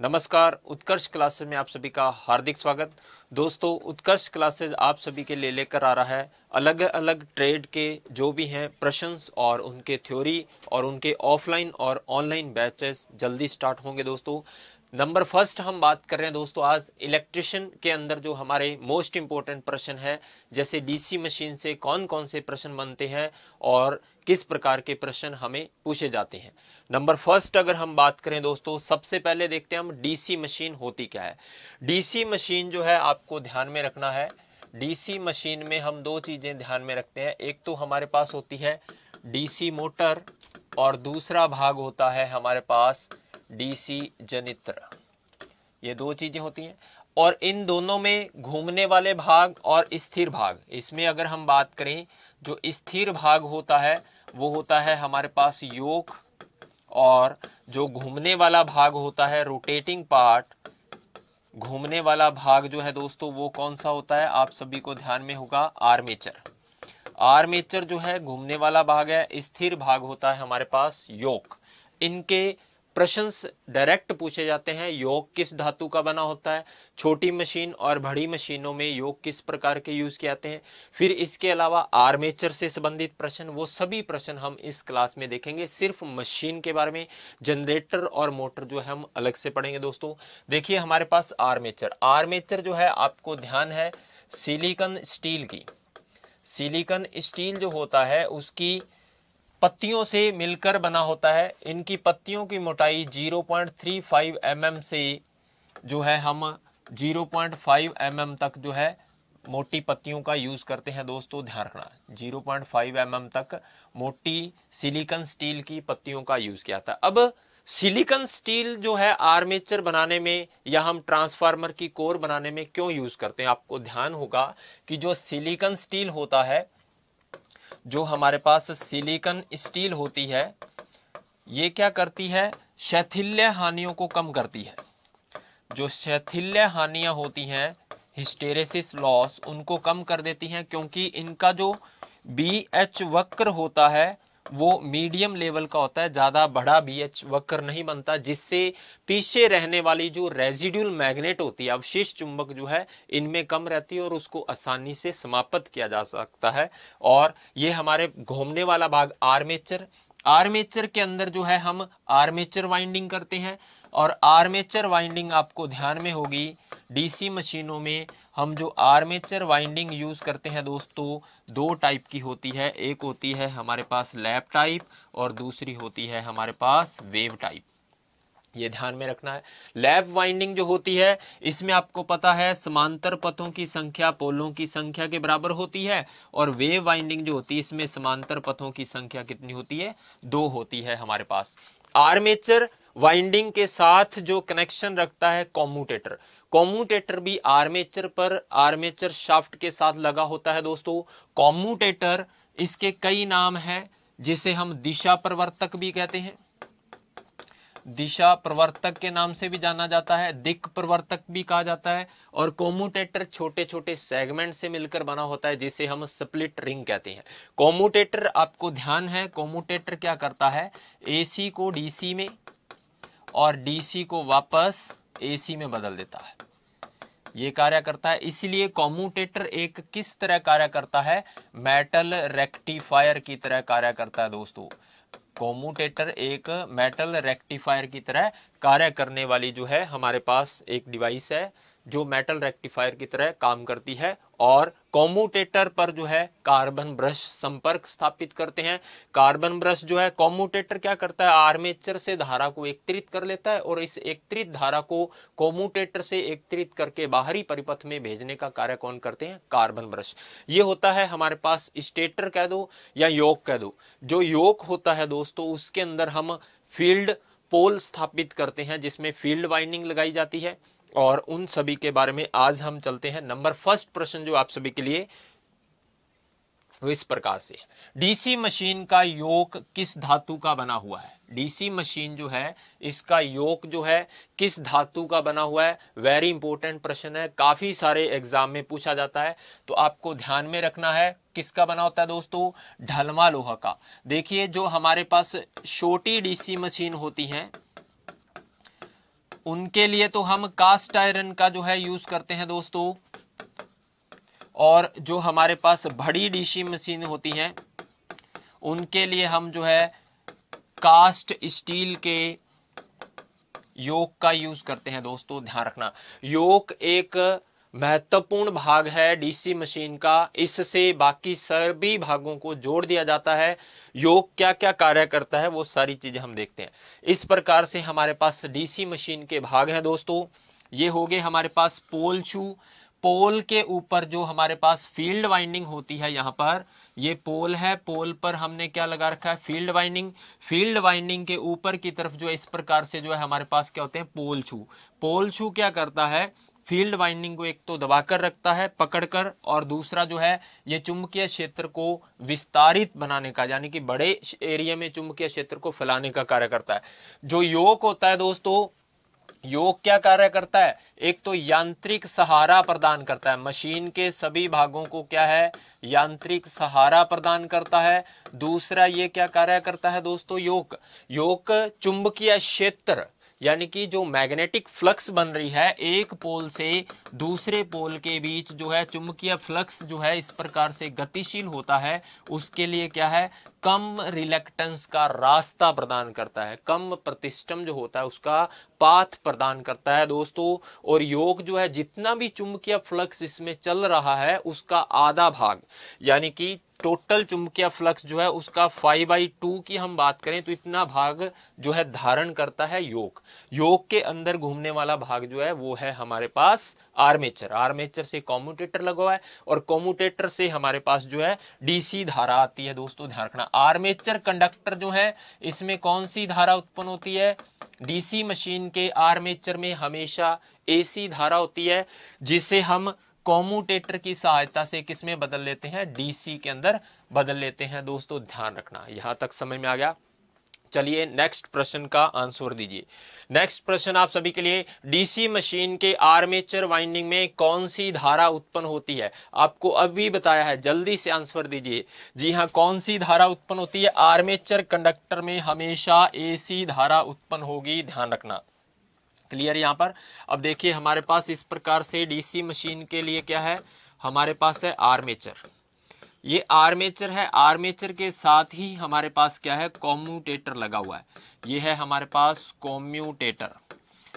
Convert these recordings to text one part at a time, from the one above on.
नमस्कार उत्कर्ष क्लासेस में आप सभी का हार्दिक स्वागत दोस्तों उत्कर्ष क्लासेस आप सभी के लिए लेकर आ रहा है अलग अलग ट्रेड के जो भी हैं प्रश्न और उनके थ्योरी और उनके ऑफलाइन और ऑनलाइन बैचेस जल्दी स्टार्ट होंगे दोस्तों नंबर फर्स्ट हम बात कर रहे हैं दोस्तों आज इलेक्ट्रिशियन के अंदर जो हमारे मोस्ट इम्पोर्टेंट प्रश्न है जैसे डीसी मशीन से कौन कौन से प्रश्न बनते हैं और किस प्रकार के प्रश्न हमें पूछे जाते हैं नंबर फर्स्ट अगर हम बात करें दोस्तों सबसे पहले देखते हैं हम डीसी मशीन होती क्या है डीसी मशीन जो है आपको ध्यान में रखना है डीसी मशीन में हम दो चीज़ें ध्यान में रखते हैं एक तो हमारे पास होती है डीसी मोटर और दूसरा भाग होता है हमारे पास डीसी जनित्र ये दो चीज़ें होती हैं और इन दोनों में घूमने वाले भाग और स्थिर भाग इसमें अगर हम बात करें जो स्थिर भाग होता है वो होता है हमारे पास योग और जो घूमने वाला भाग होता है रोटेटिंग पार्ट घूमने वाला भाग जो है दोस्तों वो कौन सा होता है आप सभी को ध्यान में होगा आर्मेचर आर्मेचर जो है घूमने वाला भाग है स्थिर भाग होता है हमारे पास योक इनके प्रश्न डायरेक्ट पूछे जाते हैं योग किस धातु का बना होता है छोटी मशीन और बड़ी मशीनों में योग किस प्रकार के यूज किए जाते हैं फिर इसके अलावा आर्मेचर से संबंधित प्रश्न वो सभी प्रश्न हम इस क्लास में देखेंगे सिर्फ मशीन के बारे में जनरेटर और मोटर जो है हम अलग से पढ़ेंगे दोस्तों देखिए हमारे पास आर्मेचर आर्मेचर जो है आपको ध्यान है सिलीकन स्टील की सिलीकन स्टील जो होता है उसकी पत्तियों से मिलकर बना होता है इनकी पत्तियों की मोटाई 0.35 पॉइंट mm से जो है हम 0.5 पॉइंट mm तक जो है मोटी पत्तियों का यूज़ करते हैं दोस्तों ध्यान रखना 0.5 पॉइंट mm तक मोटी सिलिकन स्टील की पत्तियों का यूज़ किया था अब सिलिकन स्टील जो है आर्मेचर बनाने में या हम ट्रांसफार्मर की कोर बनाने में क्यों यूज़ करते हैं आपको ध्यान होगा कि जो सिलिकन स्टील होता है जो हमारे पास सिलिकन स्टील होती है ये क्या करती है शैथिल्य हानियों को कम करती है जो शैथिल्य हानियाँ होती हैं हिस्टेरेसिस लॉस उनको कम कर देती हैं क्योंकि इनका जो बी एच वक्र होता है वो मीडियम लेवल का होता है ज़्यादा बड़ा बी एच वक्र नहीं बनता जिससे पीछे रहने वाली जो रेजिड्यूल मैग्नेट होती है अवशेष चुंबक जो है इनमें कम रहती है और उसको आसानी से समाप्त किया जा सकता है और ये हमारे घूमने वाला भाग आर्मेचर आर्मेचर के अंदर जो है हम आर्मेचर वाइंडिंग करते हैं और आर्मेचर वाइंडिंग आपको ध्यान में होगी डीसी मशीनों में हम जो आर्मेचर वाइंडिंग यूज़ करते हैं दोस्तों दो टाइप की होती है एक होती है हमारे पास लैप टाइप और दूसरी होती है हमारे पास वेव टाइप ये ध्यान में रखना है लैब वाइंडिंग जो होती है इसमें आपको पता है समांतर पथों की संख्या पोलों की संख्या के बराबर होती है और वेव वाइंडिंग जो होती है इसमें समांतर पथों की संख्या कितनी होती है दो होती है हमारे पास आर्मेचर वाइंडिंग के साथ जो कनेक्शन रखता है कॉम्यूटेटर कॉम्यूटेटर भी आर्मेचर पर आर्मेचर शाफ्ट के साथ लगा होता है दोस्तों कॉम्यूटेटर इसके कई नाम है जिसे हम दिशा प्रवर्तक भी कहते हैं दिशा प्रवर्तक के नाम से भी जाना जाता है दिक प्रवर्तक भी कहा जाता है और कॉमुटेटर छोटे छोटे सेगमेंट से मिलकर बना होता है जिसे हम स्प्लिट रिंग कहते हैं कॉमुटेटर आपको ध्यान है कॉमुटेटर क्या करता है एसी को डीसी में और डीसी को वापस एसी में बदल देता है ये कार्य करता है इसलिए कॉम्यूटेटर एक किस तरह कार्य करता है मेटल रेक्टिफायर की तरह कार्य करता है दोस्तों कॉम्यूटेटर एक मेटल रेक्टिफायर की तरह कार्य करने वाली जो है हमारे पास एक डिवाइस है जो मेटल रेक्टिफायर की तरह काम करती है और कॉमोटेटर पर जो है कार्बन ब्रश संपर्क स्थापित करते हैं कार्बन ब्रश जो है कॉमुटेटर क्या करता है आर्मेचर से धारा को एकत्रित कर लेता है और इस एकत्रित धारा को कॉमुटेटर से एकत्रित करके बाहरी परिपथ में भेजने का कार्य कौन करते हैं कार्बन ब्रश ये होता है हमारे पास स्टेटर कह दो या योक कह दो जो योग होता है दोस्तों उसके अंदर हम फील्ड पोल स्थापित करते हैं जिसमें फील्ड वाइनिंग लगाई जाती है और उन सभी के बारे में आज हम चलते हैं नंबर फर्स्ट प्रश्न जो आप सभी के लिए वो इस प्रकार से डीसी मशीन का योग किस धातु का बना हुआ है डीसी मशीन जो है इसका योग जो है किस धातु का बना हुआ है वेरी इंपॉर्टेंट प्रश्न है काफ़ी सारे एग्जाम में पूछा जाता है तो आपको ध्यान में रखना है किसका बना होता है दोस्तों ढलमा लोहा का देखिए जो हमारे पास छोटी डीसी मशीन होती हैं उनके लिए तो हम कास्ट आयरन का जो है यूज करते हैं दोस्तों और जो हमारे पास बड़ी डीसी मशीन होती हैं उनके लिए हम जो है कास्ट स्टील के योग का यूज करते हैं दोस्तों ध्यान रखना योग एक महत्वपूर्ण भाग है डीसी मशीन का इससे बाकी सभी भागों को जोड़ दिया जाता है योग क्या क्या कार्य करता है वो सारी चीज़ें हम देखते हैं इस प्रकार से हमारे पास डीसी मशीन के भाग हैं दोस्तों ये हो गए हमारे पास पोल शू पोल के ऊपर जो हमारे पास फील्ड वाइंडिंग होती है यहाँ पर ये पोल है पोल पर हमने क्या लगा रखा है फील्ड वाइंडिंग फील्ड वाइंडिंग के ऊपर की तरफ जो इस प्रकार से जो है हमारे पास क्या होते हैं पोल छू पोल छू क्या करता है फील्ड वाइंडिंग को एक तो दबाकर रखता है पकड़कर और दूसरा जो है ये चुंबकीय क्षेत्र को विस्तारित बनाने का यानी कि बड़े एरिया में चुंबकीय क्षेत्र को फैलाने का कार्य करता है जो योग होता है दोस्तों योग क्या कार्य करता है एक तो यांत्रिक सहारा प्रदान करता है मशीन के सभी भागों को क्या है यांत्रिक सहारा प्रदान करता है दूसरा ये क्या कार्य करता है दोस्तों योग योग चुंबकीय क्षेत्र यानी कि जो मैग्नेटिक फ्लक्स बन रही है एक पोल से दूसरे पोल के बीच जो है चुंबकीय फ्लक्स जो है इस प्रकार से गतिशील होता है उसके लिए क्या है कम रिलेक्टेंस का रास्ता प्रदान करता है कम प्रतिष्ठम जो होता है उसका पाथ प्रदान करता है दोस्तों और योग जो है जितना भी चुंबकीय फ्लक्स इसमें चल रहा है उसका आधा भाग यानी कि टोटल चुंबकीय फ्लक्स जो है उसका फाइव बाई टू की हम बात करें तो इतना भाग जो है धारण करता है योग योग के अंदर घूमने वाला भाग जो है वो है हमारे पास आर्मेचर आर्मेचर से कॉम्यूटेटर लगा हुआ है और कॉम्यूटेटर से हमारे पास जो है डीसी धारा आती है दोस्तों ध्यान रखना आर्मेचर कंडक्टर जो है इसमें कौन सी धारा उत्पन्न होती है डीसी मशीन के आर्मेचर में हमेशा एसी धारा होती है जिसे हम कॉमुटेटर की सहायता से किसमें बदल लेते हैं डीसी के अंदर बदल लेते हैं दोस्तों ध्यान रखना यहां तक समय में आ गया चलिए नेक्स्ट प्रश्न का आंसर दीजिए नेक्स्ट प्रश्न आप सभी के लिए डीसी मशीन के आर्मेचर वाइंडिंग में कौन सी धारा उत्पन्न होती है आपको अभी बताया है जल्दी से आंसर दीजिए जी हाँ कौन सी धारा उत्पन्न होती है आर्मेचर कंडक्टर में हमेशा एसी धारा उत्पन्न होगी ध्यान रखना क्लियर यहाँ पर अब देखिए हमारे पास इस प्रकार से डीसी मशीन के लिए क्या है हमारे पास है आर्मेचर ये आर्मेचर है आर्मेचर के साथ ही हमारे पास क्या है कॉम्यूटेटर लगा हुआ है ये है हमारे पास कॉम्यूटेटर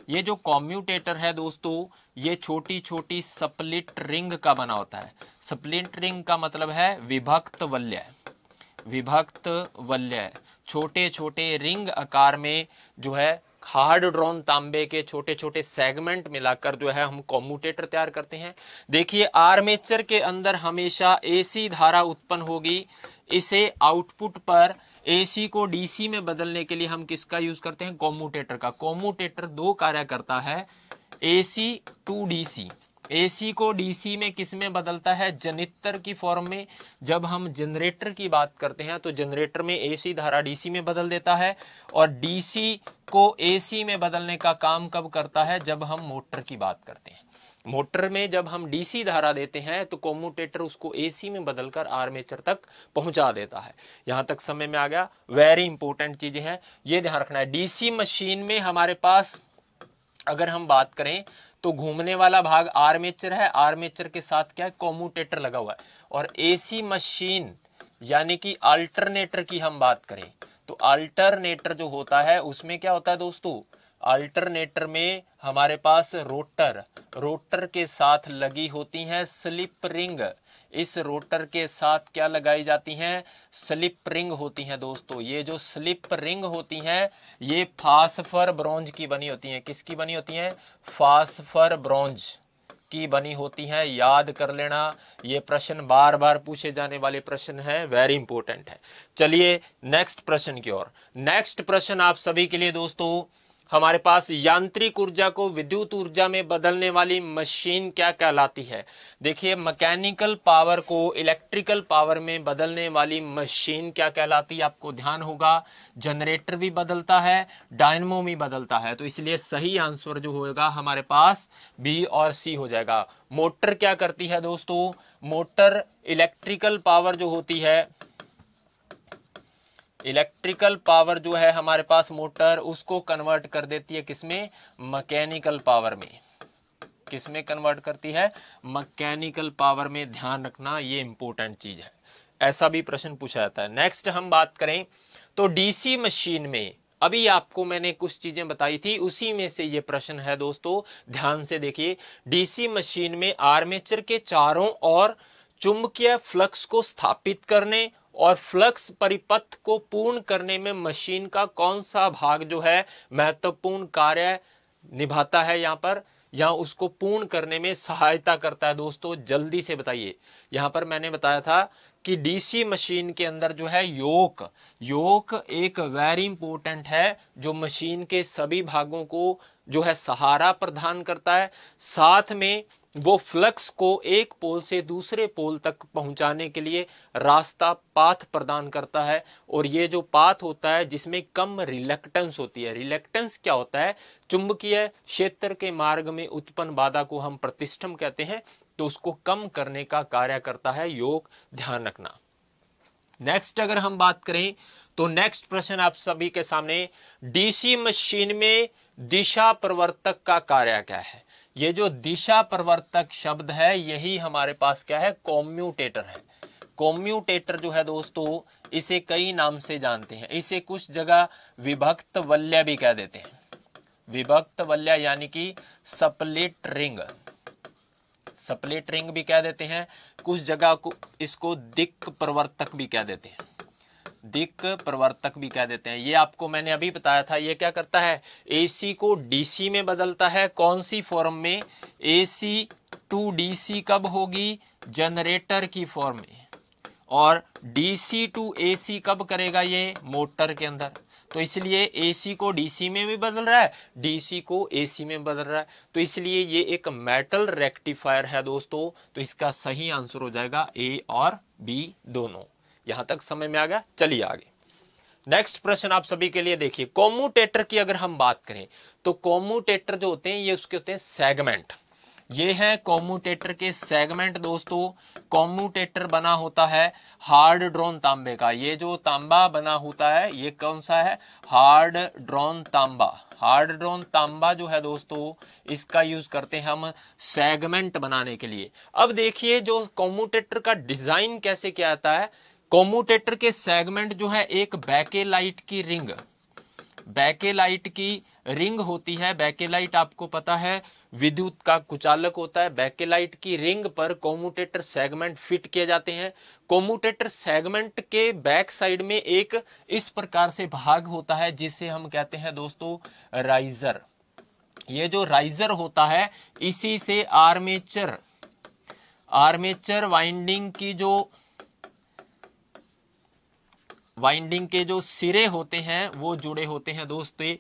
ये जो कॉम्यूटेटर है दोस्तों ये छोटी छोटी सप्लिट रिंग का बना होता है सप्लिट रिंग का मतलब है विभक्त वल्य विभक्त वल्य छोटे छोटे रिंग आकार में जो है हार्ड ड्रोन तांबे के छोटे छोटे सेगमेंट मिलाकर जो है हम कॉम्यूटेटर तैयार करते हैं देखिए आर्मेचर के अंदर हमेशा एसी धारा उत्पन्न होगी इसे आउटपुट पर एसी को डीसी में बदलने के लिए हम किसका यूज करते हैं कॉम्यूटेटर का कॉम्यूटेटर दो कार्य करता है एसी टू डीसी एसी को डीसी में किस में बदलता है जनित्र की फॉर्म में जब हम जनरेटर की बात करते हैं तो जनरेटर में एसी धारा डीसी में बदल देता है और डीसी को एसी में बदलने का काम कब करता है जब हम मोटर की बात करते हैं मोटर में जब हम डीसी धारा देते हैं तो कॉमोटेटर उसको एसी में बदलकर आर्मेचर तक पहुंचा देता है यहाँ तक समय में आ गया वेरी इंपॉर्टेंट चीज़ें हैं ये ध्यान रखना है डीसी मशीन में हमारे पास अगर हम बात करें तो घूमने वाला भाग आर्मेचर है आर्मेचर के साथ क्या है कॉमुटेटर लगा हुआ है और एसी मशीन यानी कि अल्टरनेटर की हम बात करें तो अल्टरनेटर जो होता है उसमें क्या होता है दोस्तों अल्टरनेटर में हमारे पास रोटर रोटर के साथ लगी होती हैं स्लिप रिंग इस रोटर के साथ क्या लगाई जाती हैं स्लिप रिंग होती हैं दोस्तों ये जो स्लिप रिंग होती हैं ये फास्फर ब्रॉन्ज की बनी होती हैं किसकी बनी होती हैं फास्फर ब्रॉन्ज की बनी होती हैं याद कर लेना ये प्रश्न बार बार पूछे जाने वाले प्रश्न है वेरी इंपॉर्टेंट है चलिए नेक्स्ट प्रश्न की ओर नेक्स्ट प्रश्न आप सभी के लिए दोस्तों हमारे पास यांत्रिक ऊर्जा को विद्युत ऊर्जा में बदलने वाली मशीन क्या कहलाती है देखिए मैकेनिकल पावर को इलेक्ट्रिकल पावर में बदलने वाली मशीन क्या कहलाती है आपको ध्यान होगा जनरेटर भी बदलता है डायनमो भी बदलता है तो इसलिए सही आंसर जो होगा हमारे पास बी और सी हो जाएगा मोटर क्या करती है दोस्तों मोटर इलेक्ट्रिकल पावर जो होती है इलेक्ट्रिकल पावर जो है हमारे पास मोटर उसको कन्वर्ट कर देती है किसमें मैकेनिकल पावर में किसमें कन्वर्ट करती है मैकेनिकल पावर में ध्यान रखना ये इंपॉर्टेंट चीज़ है ऐसा भी प्रश्न पूछा जाता है नेक्स्ट हम बात करें तो डीसी मशीन में अभी आपको मैंने कुछ चीज़ें बताई थी उसी में से ये प्रश्न है दोस्तों ध्यान से देखिए डीसी मशीन में आर्मेचर के चारों और चुंबकीय फ्लक्स को स्थापित करने और फ्लक्स परिपथ को पूर्ण करने में मशीन का कौन सा भाग जो है महत्वपूर्ण कार्य निभाता है यहाँ पर या उसको पूर्ण करने में सहायता करता है दोस्तों जल्दी से बताइए यहाँ पर मैंने बताया था कि डीसी मशीन के अंदर जो है योक योक एक वेरी इंपॉर्टेंट है जो मशीन के सभी भागों को जो है सहारा प्रदान करता है साथ में वो फ्लक्स को एक पोल से दूसरे पोल तक पहुंचाने के लिए रास्ता पाथ प्रदान करता है और ये जो पाथ होता है जिसमें कम रिलेक्टेंस होती है रिलेक्टेंस क्या होता है चुंबकीय क्षेत्र के मार्ग में उत्पन्न बाधा को हम प्रतिष्ठम कहते हैं तो उसको कम करने का कार्य करता है योग ध्यान रखना नेक्स्ट अगर हम बात करें तो नेक्स्ट प्रश्न आप सभी के सामने डीसी मशीन में दिशा प्रवर्तक का कार्य क्या है ये जो दिशा प्रवर्तक शब्द है यही हमारे पास क्या है कॉम्यूटेटर है कॉम्यूटेटर जो है दोस्तों इसे कई नाम से जानते हैं इसे कुछ जगह विभक्त वल्य भी कह देते हैं विभक्त वल्य यानी कि सप्लिट रिंग सप्लिट रिंग भी कह देते हैं कुछ जगह इसको दिक्क प्रवर्तक भी कह देते हैं दिक प्रवर्तक भी कह देते हैं ये आपको मैंने अभी बताया था ये क्या करता है एसी को डीसी में बदलता है कौन सी फॉर्म में एसी टू डीसी कब होगी जनरेटर की फॉर्म में और डीसी टू एसी कब करेगा ये मोटर के अंदर तो इसलिए एसी को डीसी में भी बदल रहा है डीसी को एसी में बदल रहा है तो इसलिए ये एक मेटल रेक्टिफायर है दोस्तों तो इसका सही आंसर हो जाएगा ए और बी दोनों यहां तक समय में आ गया चलिए आगे नेक्स्ट प्रश्न आप सभी के लिए देखिए कॉमुटेटर की अगर हम बात करें तो कॉमुटेटर जो होते हैं ये उसके होते हैं सेगमेंट ये है कॉमुटेटर के सेगमेंट दोस्तों कॉमुटेटर बना होता है हार्ड ड्रोन तांबे का ये जो तांबा बना होता है ये कौन सा है हार्ड ड्रोन तांबा हार्ड ड्रोन तांबा जो है दोस्तों इसका यूज करते हैं हम सेगमेंट बनाने के लिए अब देखिए जो कॉमुटेटर का डिजाइन कैसे किया जाता है कॉमोटेटर के सेगमेंट जो है एक बैकेलाइट की रिंग बैकेलाइट की रिंग होती है बैकेलाइट आपको पता है विद्युत का कुचालक होता है बैकेलाइट की रिंग पर कॉमुटेटर सेगमेंट फिट किए जाते हैं कॉमुटेटर सेगमेंट के बैक साइड में एक इस प्रकार से भाग होता है जिसे हम कहते हैं दोस्तों राइजर ये जो राइजर होता है इसी से आर्मेचर आर्मेचर वाइंडिंग की जो वाइंडिंग के जो सिरे होते हैं वो जुड़े होते हैं दोस्तों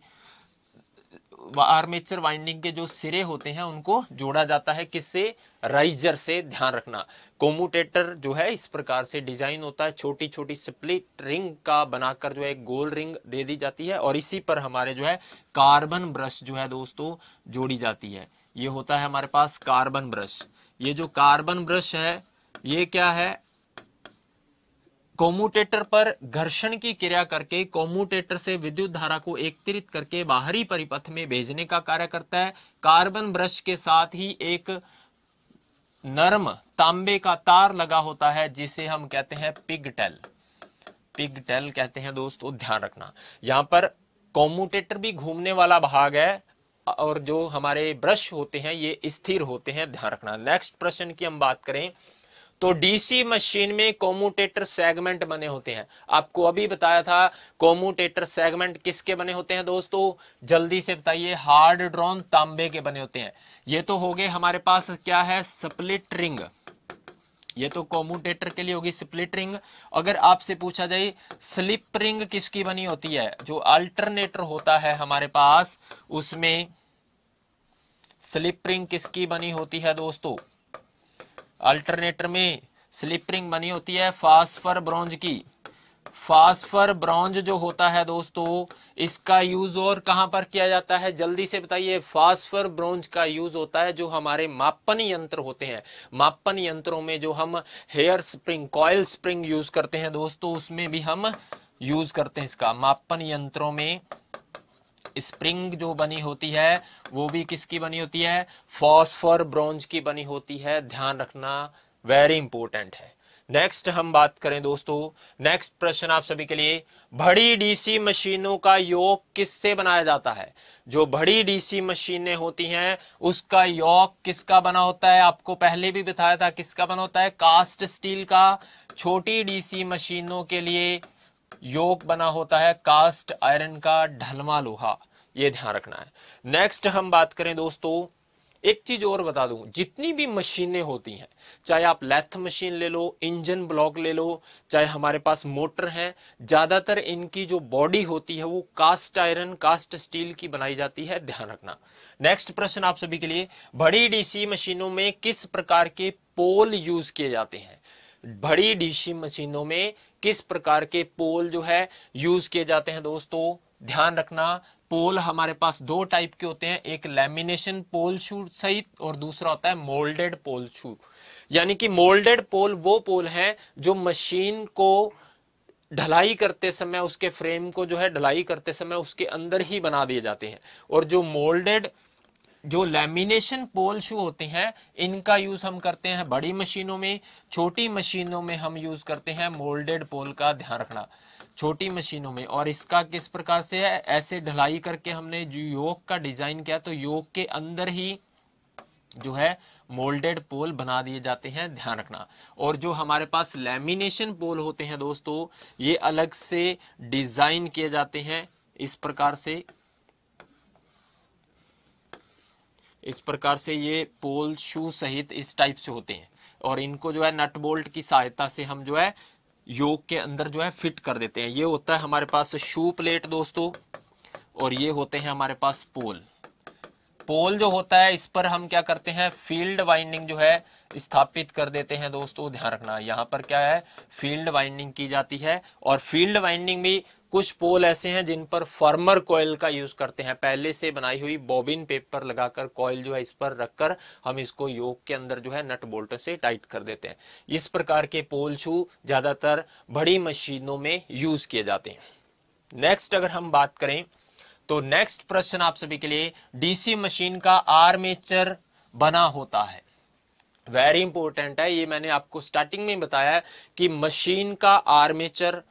आर्मेचर वाइंडिंग के जो सिरे होते हैं उनको जोड़ा जाता है किससे राइजर से ध्यान रखना कोमुटेटर जो है इस प्रकार से डिजाइन होता है छोटी छोटी स्प्लिट रिंग का बनाकर जो है गोल रिंग दे दी जाती है और इसी पर हमारे जो है कार्बन ब्रश जो है दोस्तों जोड़ी जाती है ये होता है हमारे पास कार्बन ब्रश ये जो कार्बन ब्रश है ये क्या है कॉमुटेटर पर घर्षण की क्रिया करके कॉमुटेटर से विद्युत धारा को एकत्रित करके बाहरी परिपथ में भेजने का कार्य करता है कार्बन ब्रश के साथ ही एक नर्म तांबे का तार लगा होता है जिसे हम कहते हैं पिगटेल पिगटेल कहते हैं दोस्तों ध्यान रखना यहां पर कॉमुटेटर भी घूमने वाला भाग है और जो हमारे ब्रश होते हैं ये स्थिर होते हैं ध्यान रखना नेक्स्ट प्रश्न की हम बात करें तो डीसी मशीन में कोमुटेटर सेगमेंट बने होते हैं आपको अभी बताया था कोमुटेटर सेगमेंट किसके बने होते हैं दोस्तों जल्दी से बताइए हार्ड ड्रॉन तांबे के बने होते हैं ये तो हो गए हमारे पास क्या है स्प्लिट रिंग ये तो कोमुटेटर के लिए होगी स्प्लिट रिंग अगर आपसे पूछा जाए स्लिप रिंग किसकी बनी होती है जो अल्टरनेटर होता है हमारे पास उसमें स्लिप रिंग किसकी बनी होती है दोस्तों अल्टरनेटर में स्लिपरिंग बनी होती है फास्फर ब्रॉन्ज की फास्फर ब्रॉन्ज जो होता है दोस्तों इसका यूज और कहां पर किया जाता है जल्दी से बताइए फास्फर ब्रॉन्ज का यूज होता है जो हमारे मापन यंत्र होते हैं मापन यंत्रों में जो हम hair spring coil spring use करते हैं दोस्तों उसमें भी हम यूज करते हैं इसका मापन यंत्रों में स्प्रिंग जो बनी होती है वो भी किसकी बनी होती है फॉस्फर ब्रॉन्ज की बनी होती है ध्यान रखना वेरी इंपॉर्टेंट है नेक्स्ट हम बात करें दोस्तों नेक्स्ट प्रश्न आप सभी के लिए बड़ी डीसी मशीनों का योग किससे बनाया जाता है जो बड़ी डीसी मशीनें होती हैं उसका योग किसका बना होता है आपको पहले भी बताया था किसका बना होता है कास्ट स्टील का छोटी डीसी मशीनों के लिए योग बना होता है कास्ट आयरन का ढलमा लोहा ये ध्यान रखना है नेक्स्ट हम बात करें दोस्तों एक चीज और बता दूं जितनी भी मशीनें होती हैं चाहे आप लेथ मशीन ले लो इंजन ब्लॉक ले लो चाहे हमारे पास मोटर है ज्यादातर इनकी जो बॉडी होती है वो कास्ट आयरन कास्ट स्टील की बनाई जाती है ध्यान रखना नेक्स्ट प्रश्न आप सभी के लिए बड़ी डीसी मशीनों में किस प्रकार के पोल यूज किए जाते हैं बड़ी डीसी मशीनों में किस प्रकार के पोल जो है यूज किए जाते हैं दोस्तों ध्यान रखना पोल हमारे पास दो टाइप के होते हैं एक लेमिनेशन पोल शू सहित और दूसरा होता है मोल्डेड पोल शू यानी कि मोल्डेड पोल वो पोल है जो मशीन को ढलाई करते समय उसके फ्रेम को जो है ढलाई करते समय उसके अंदर ही बना दिए जाते हैं और जो मोल्डेड जो लेमिनेशन पोल शू होते हैं इनका यूज़ हम करते हैं बड़ी मशीनों में छोटी मशीनों में हम यूज़ करते हैं मोल्डेड पोल का ध्यान रखना छोटी मशीनों में और इसका किस प्रकार से है ऐसे ढलाई करके हमने जो योग का डिज़ाइन किया तो योग के अंदर ही जो है मोल्डेड पोल बना दिए जाते हैं ध्यान रखना और जो हमारे पास लेमिनेशन पोल होते हैं दोस्तों ये अलग से डिज़ाइन किए जाते हैं इस प्रकार से इस प्रकार से ये पोल शू सहित इस टाइप से होते हैं और इनको जो है नट बोल्ट की सहायता से हम जो है योग के अंदर जो है फिट कर देते हैं ये होता है हमारे पास शू प्लेट दोस्तों और ये होते हैं हमारे पास पोल पोल जो होता है इस पर हम क्या करते हैं फील्ड वाइंडिंग जो है स्थापित कर देते हैं दोस्तों ध्यान रखना यहाँ पर क्या है फील्ड वाइंडिंग की जाती है और फील्ड वाइंडिंग भी कुछ पोल ऐसे हैं जिन पर फॉर्मर कॉयल का यूज करते हैं पहले से बनाई हुई बॉबिन पेपर लगाकर कॉयल जो है इस पर रखकर हम इसको योग के अंदर जो है नट बोल्ट से टाइट कर देते हैं इस प्रकार के पोल शू ज्यादातर बड़ी मशीनों में यूज किए जाते हैं नेक्स्ट अगर हम बात करें तो नेक्स्ट प्रश्न आप सभी के लिए डीसी मशीन का आर्मेचर बना होता है वेरी इंपॉर्टेंट है ये मैंने आपको स्टार्टिंग में बताया कि मशीन का आर्मेचर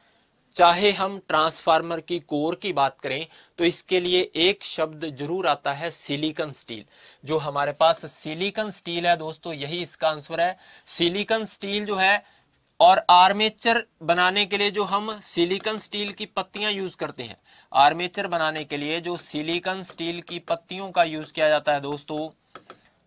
चाहे हम ट्रांसफार्मर की कोर की बात करें तो इसके लिए एक शब्द जरूर आता है सिलिकॉन स्टील जो हमारे पास सिलिकन स्टील है दोस्तों यही इसका आंसर है सिलिकॉन स्टील जो है और आर्मेचर बनाने के लिए जो हम सिलिकॉन स्टील की पत्तियां यूज करते हैं आर्मेचर बनाने के लिए जो सिलिकॉन स्टील की पत्तियों का यूज किया जाता है दोस्तों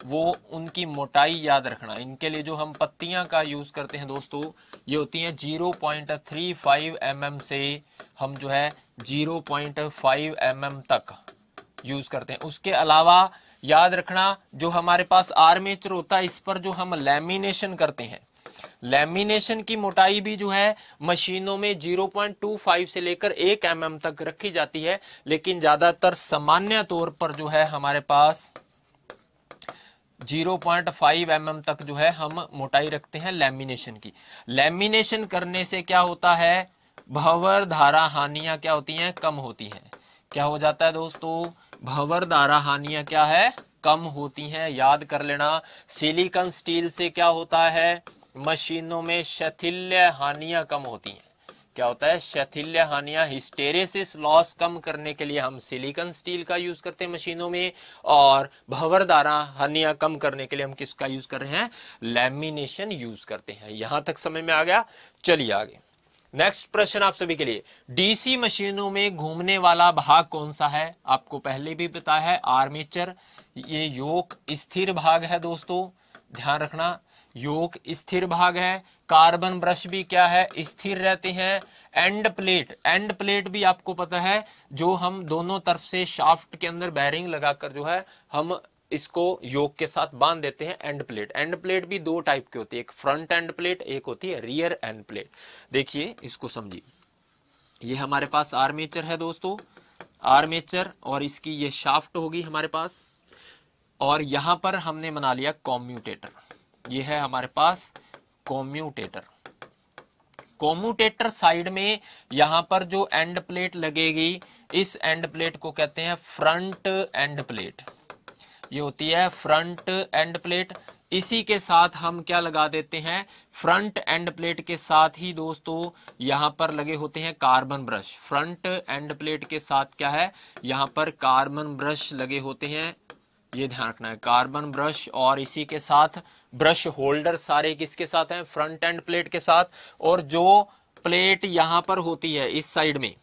वो उनकी मोटाई याद रखना इनके लिए जो हम पत्तियां का यूज़ करते हैं दोस्तों ये होती हैं zero point three five M M से हम जो है zero point five M M तक यूज़ करते हैं उसके अलावा याद रखना जो हमारे पास आर्मेचर होता है इस पर जो हम लेमिनेशन करते हैं लेमिनेशन की मोटाई भी जो है मशीनों में 0.25 से लेकर 1 एम mm तक रखी जाती है लेकिन ज़्यादातर सामान्य तौर पर जो है हमारे पास zero point five M M तक जो है हम मोटाई रखते हैं लेमिनेशन की लेमिनेशन करने से क्या होता है भंवर धारा हानियां क्या होती हैं कम होती हैं क्या हो जाता है दोस्तों भंवर धारा हानियां क्या है कम होती हैं याद कर लेना सिलिकॉन स्टील से क्या होता है मशीनों में शथिल्य हानियां कम होती हैं क्या होता है शैथिल्य हानिया हिस्टेरेसिस लॉस कम करने के लिए हम सिलिकॉन स्टील का यूज करते हैं मशीनों में और भंवरदारा हानिया कम करने के लिए हम किसका यूज कर रहे हैं लेमिनेशन यूज करते हैं यहां तक समय में आ गया चलिए आगे नेक्स्ट प्रश्न आप सभी के लिए डीसी मशीनों में घूमने वाला भाग कौन सा है आपको पहले भी पता है आर्मेचर ये योग स्थिर भाग है दोस्तों ध्यान रखना योग स्थिर भाग है कार्बन ब्रश भी क्या है स्थिर रहते हैं एंड प्लेट एंड प्लेट भी आपको पता है जो हम दोनों तरफ से शाफ्ट के अंदर बैरिंग लगाकर जो है हम इसको योग के साथ बांध देते हैं एंड प्लेट एंड प्लेट भी दो टाइप की होती है एक फ्रंट एंड प्लेट एक होती है रियर एंड प्लेट देखिए इसको समझिए ये हमारे पास आर्मेचर है दोस्तों आर्मेचर और इसकी ये शाफ्ट होगी हमारे पास और यहां पर हमने बना लिया कॉम्यूटेटर ये है हमारे पास कॉम्यूटेटर कॉम्यूटेटर साइड में यहां पर जो एंड प्लेट लगेगी इस एंड प्लेट को कहते हैं फ्रंट एंड प्लेट ये होती है फ्रंट एंड प्लेट इसी के साथ हम क्या लगा देते हैं फ्रंट एंड प्लेट के साथ ही दोस्तों यहां पर लगे होते हैं carbon brush front end plate के साथ क्या है यहां पर कार्बन ब्रश लगे होते हैं ये ध्यान रखना है कार्बन ब्रश और इसी के साथ ब्रश होल्डर सारे किसके साथ हैं फ्रंट एंड प्लेट के साथ और जो प्लेट यहाँ पर होती है इस साइड में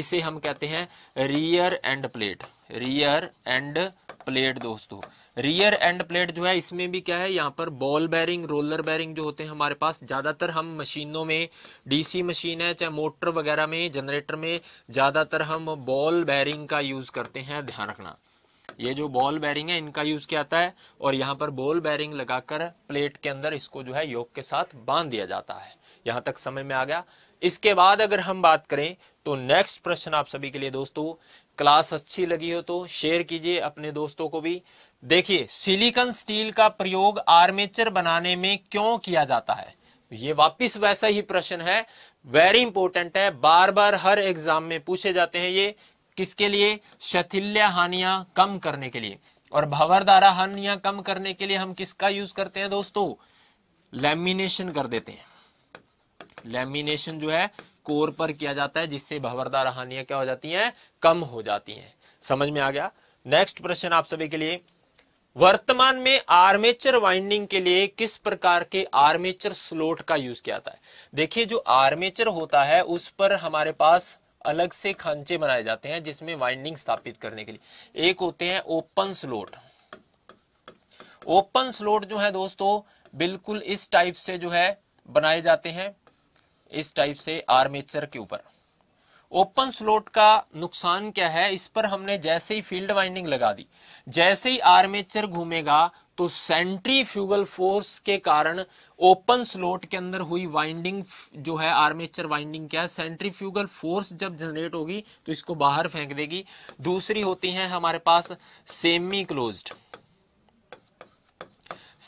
इसे हम कहते हैं rear end plate rear end plate दोस्तों रियर एंड प्लेट जो है इसमें भी क्या है यहाँ पर बॉल बैरिंग रोलर बैरिंग जो होते हैं हमारे पास ज़्यादातर हम मशीनों में डीसी मशीन है चाहे मोटर वगैरह में जनरेटर में ज़्यादातर हम बॉल बैरिंग का यूज़ करते हैं ध्यान रखना ये जो बॉल बैरिंग है इनका यूज किया जाता है और यहाँ पर बॉल बैरिंग लगाकर प्लेट के अंदर इसको जो है योग के साथ बांध दिया जाता है यहाँ तक समय में आ गया इसके बाद अगर हम बात करें तो नेक्स्ट प्रश्न आप सभी के लिए दोस्तों क्लास अच्छी लगी हो तो शेयर कीजिए अपने दोस्तों को भी देखिए सिलिकॉन स्टील का प्रयोग आर्मेचर बनाने में क्यों किया जाता है ये वापिस वैसा ही प्रश्न है वेरी इंपॉर्टेंट है बार बार हर एग्जाम में पूछे जाते हैं ये किसके लिए शथिल्य हानियां कम करने के लिए और भंवरदारा हानियां कम करने के लिए हम किसका यूज करते हैं दोस्तों लेमिनेशन कर देते हैं लेमिनेशन जो है कोर पर किया जाता है जिससे भवरदार हानियां क्या हो जाती हैं कम हो जाती हैं समझ में आ गया नेक्स्ट प्रश्न आप सभी के लिए वर्तमान में आर्मेचर वाइंडिंग के लिए किस प्रकार के आर्मेचर स्लोट का यूज किया जाता है देखिए जो आर्मेचर होता है उस पर हमारे पास अलग से खांचे बनाए जाते हैं जिसमें वाइंडिंग स्थापित करने के लिए एक होते हैं ओपन स्लोट ओपन स्लोट जो है दोस्तों बिल्कुल इस टाइप से जो है बनाए जाते हैं इस टाइप से आर्मेचर के ऊपर ओपन स्लोट का नुकसान क्या है इस पर हमने जैसे ही फील्ड वाइंडिंग लगा दी जैसे ही आर्मेचर घूमेगा तो सेंट्रीफ्यूगल फोर्स के कारण ओपन स्लोट के अंदर हुई वाइंडिंग जो है आर्मेचर वाइंडिंग क्या है सेंट्रीफ्यूगल फोर्स जब जनरेट होगी तो इसको बाहर फेंक देगी दूसरी होती है हमारे पास सेमी क्लोज्ड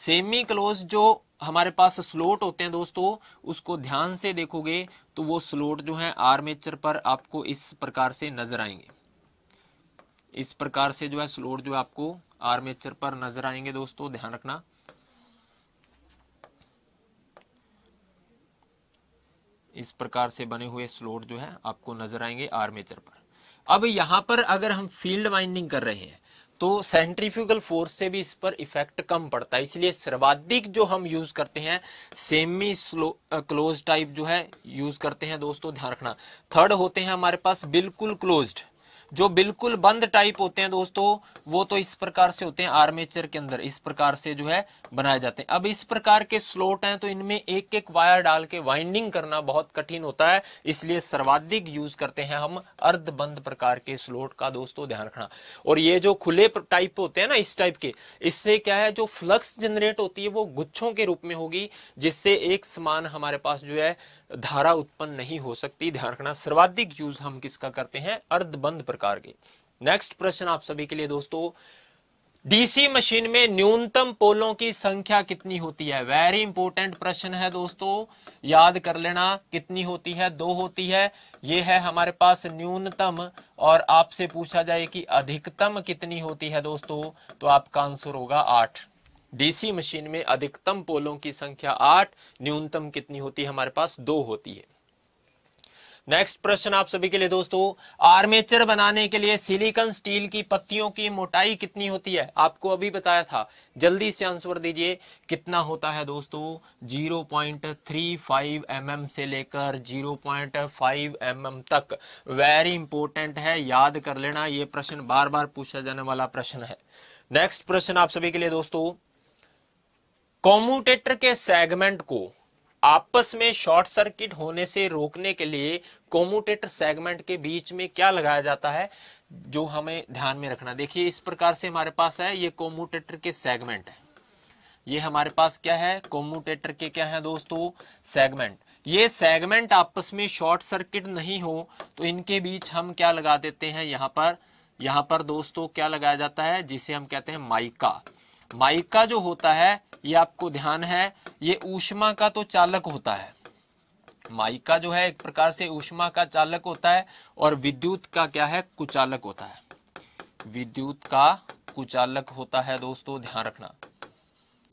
सेमी क्लोज जो हमारे पास स्लोट होते हैं दोस्तों उसको ध्यान से देखोगे तो वो स्लोट जो है आर्मेचर पर आपको इस प्रकार से नजर आएंगे इस प्रकार से जो है स्लोट जो है आपको आर्मेचर पर नजर आएंगे दोस्तों ध्यान रखना इस प्रकार से बने हुए स्लोट जो है आपको नजर आएंगे आर्मेचर पर अब यहां पर अगर हम फील्ड वाइंडिंग कर रहे हैं तो सेंट्रीफ्यूगल फोर्स से भी इस पर इफेक्ट कम पड़ता है इसलिए सर्वाधिक जो हम यूज करते हैं सेमी स्लो क्लोज टाइप जो है यूज करते हैं दोस्तों ध्यान रखना थर्ड होते हैं हमारे पास बिल्कुल क्लोज्ड जो बिल्कुल बंद टाइप होते हैं दोस्तों वो तो इस प्रकार से होते हैं आर्मेचर के अंदर इस प्रकार से जो है बनाए जाते हैं अब इस प्रकार के स्लोट हैं तो इनमें एक एक वायर डाल के वाइंडिंग करना बहुत कठिन होता है इसलिए सर्वाधिक यूज करते हैं हम अर्धबंद प्रकार के स्लोट का दोस्तों ध्यान रखना और ये जो खुले टाइप होते हैं ना इस टाइप के इससे क्या है जो फ्लक्स जनरेट होती है वो गुच्छों के रूप में होगी जिससे एक समान हमारे पास जो है धारा उत्पन्न नहीं हो सकती ध्यान रखना सर्वाधिक यूज हम किसका करते हैं अर्धबंद प्रकार के नेक्स्ट प्रश्न आप सभी के लिए दोस्तों डीसी मशीन में न्यूनतम पोलों की संख्या कितनी होती है वेरी इंपॉर्टेंट प्रश्न है दोस्तों याद कर लेना कितनी होती है दो होती है ये है हमारे पास न्यूनतम और आपसे पूछा जाए कि अधिकतम कितनी होती है दोस्तों तो आपका आंसर होगा आठ डीसी मशीन में अधिकतम पोलों की संख्या आठ न्यूनतम कितनी होती है हमारे पास दो होती है नेक्स्ट प्रश्न आप सभी के लिए दोस्तों आर्मेचर बनाने के लिए सिलिकॉन स्टील की पत्तियों की मोटाई कितनी होती है आपको अभी बताया था जल्दी से आंसर दीजिए कितना होता है दोस्तों 0.35 mm से लेकर 0.5 mm तक वेरी इंपॉर्टेंट है याद कर लेना ये प्रश्न बार बार पूछा जाने वाला प्रश्न है नेक्स्ट प्रश्न आप सभी के लिए दोस्तों कॉम्यूटेटर के सेगमेंट को आपस में शॉर्ट सर्किट होने से रोकने के लिए कॉम्यूटेटर सेगमेंट के बीच में क्या लगाया जाता है जो हमें ध्यान में रखना देखिए इस प्रकार से हमारे पास है ये कॉम्यूटेटर के सेगमेंट है ये हमारे पास क्या है कॉम्यूटेटर के क्या है दोस्तों सेगमेंट ये सेगमेंट आपस में शॉर्ट सर्किट नहीं हो तो इनके बीच हम क्या लगा देते हैं यहाँ पर यहां पर दोस्तों क्या लगाया जाता है जिसे हम कहते हैं माइका माइका जो होता है ये आपको ध्यान है ये ऊष्मा का तो चालक होता है माइका जो है एक प्रकार से ऊष्मा का चालक होता है और विद्युत का क्या है कुचालक होता है विद्युत का कुचालक होता है दोस्तों ध्यान रखना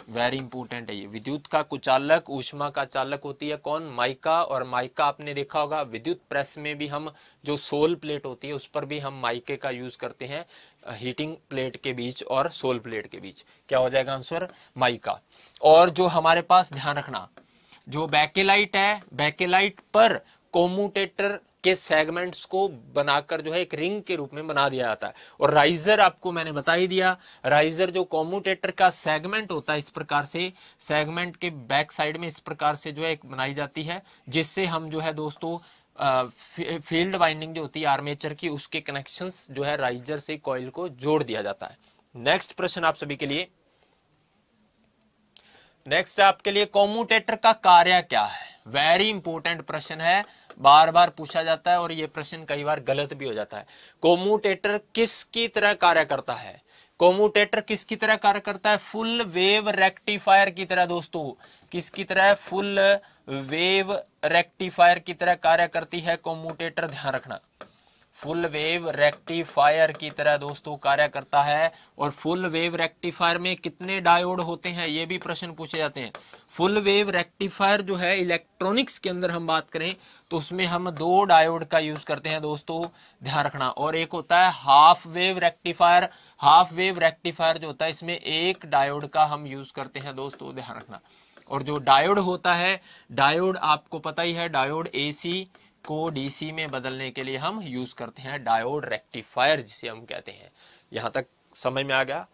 वेरी इंपॉर्टेंट है ये विद्युत का कुचालक ऊष्मा का चालक होती है कौन माइका और माइका आपने देखा होगा विद्युत प्रेस में भी हम जो सोल प्लेट होती है उस पर भी हम माइके का यूज करते हैं हीटिंग प्लेट के बीच और सोल प्लेट के बीच क्या हो जाएगा आंसर माइका और जो हमारे पास ध्यान रखना जो बैकेलाइट है बैकेलाइट पर कोमुटेटर के सेगमेंट्स को बनाकर जो है एक रिंग के रूप में बना दिया जाता है और राइजर आपको मैंने बता ही दिया राइजर जो कॉमुटेटर का सेगमेंट होता है इस प्रकार से सेगमेंट के बैक साइड में इस प्रकार से जो है एक बनाई जाती है जिससे हम जो है दोस्तों फील्ड वाइंडिंग जो होती है आर्मेचर की उसके कनेक्शन जो है राइजर से कॉयल को जोड़ दिया जाता है नेक्स्ट प्रश्न आप सभी के लिए नेक्स्ट आपके लिए कॉमुटेटर का कार्य क्या है वेरी इंपॉर्टेंट प्रश्न है बार बार पूछा जाता है और ये प्रश्न कई बार गलत भी हो जाता है कॉमुटेटर किसकी तरह कार्य करता है कोमुटेटर किसकी तरह कार्य करता है फुल वेव रेक्टिफायर की तरह दोस्तों किसकी तरह फुल वेव रेक्टिफायर की तरह कार्य करती है कोमुटेटर ध्यान रखना फुल वेव रेक्टिफायर की तरह दोस्तों कार्य करता है और फुल वेव रेक्टिफायर में कितने डायोड होते हैं ये भी प्रश्न पूछे जाते हैं फुल वेव रेक्टिफायर जो है इलेक्ट्रॉनिक्स के अंदर हम बात करें तो उसमें हम दो डायोड का यूज करते हैं दोस्तों ध्यान रखना और एक होता है half wave rectifier half wave rectifier जो होता है इसमें एक डायोड का हम यूज करते हैं दोस्तों ध्यान रखना और जो डायोड होता है डायोड आपको पता ही है डायोड ए को डीसी में बदलने के लिए हम यूज करते हैं डायोड रेक्टिफायर जिसे हम कहते हैं यहां तक समझ में आ गया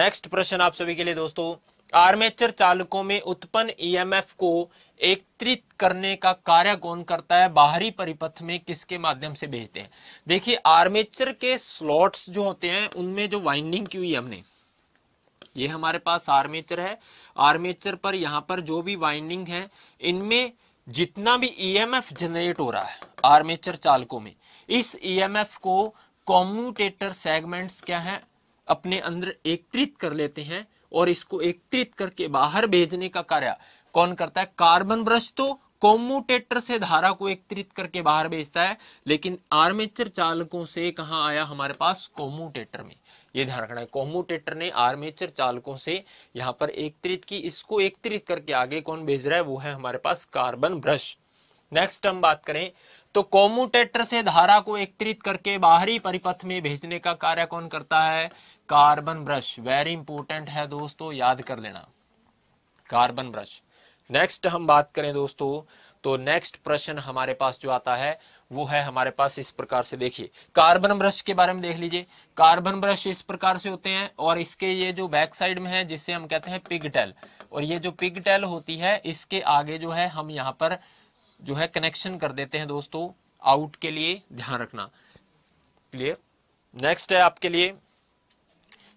नेक्स्ट प्रश्न आप सभी के लिए दोस्तों आर्मेचर चालकों में उत्पन्न ईएमएफ e को एकत्रित करने का कार्य कौन करता है बाहरी परिपथ में किसके माध्यम से भेजते हैं देखिए आर्मेचर के स्लॉट्स जो होते हैं उनमें जो वाइंडिंग की हुई हमने ये हमारे पास आर्मेचर है आर्मेचर पर यहाँ पर जो भी वाइंडिंग है इनमें जितना भी ईएमएफ e जनरेट हो रहा है आर्मेचर चालकों में इस ईएमएफ e को कॉम्यूटेटर सेगमेंट्स क्या है अपने अंदर एकत्रित कर लेते हैं और इसको एकत्रित करके बाहर भेजने का कार्य कौन करता है कार्बन ब्रश तो कॉम्यूटेटर से धारा को एकत्रित करके बाहर भेजता है लेकिन आर्मेचर चालकों से कहा आया हमारे पास कॉम्यूटेटर में ये ध्यान रखना है कॉम्यूटेटर ने आर्मेचर चालकों से यहाँ पर एकत्रित की इसको एकत्रित करके आगे कौन भेज रहा है वो है हमारे पास कार्बन ब्रश नेक्स्ट हम बात करें तो कॉम्यूटेटर से धारा को एकत्रित करके बाहरी परिपथ में भेजने का कार्य कौन करता है कार्बन ब्रश वेरी इंपॉर्टेंट है दोस्तों याद कर लेना कार्बन ब्रश नेक्स्ट हम बात करें दोस्तों तो नेक्स्ट प्रश्न हमारे पास जो आता है वो है हमारे पास इस प्रकार से देखिए कार्बन ब्रश के बारे में देख लीजिए कार्बन ब्रश इस प्रकार से होते हैं और इसके ये जो बैक साइड में है जिसे हम कहते हैं पिगटेल और ये जो पिगटेल होती है इसके आगे जो है हम यहाँ पर जो है कनेक्शन कर देते हैं दोस्तों आउट के लिए ध्यान रखना क्लियर नेक्स्ट है आपके लिए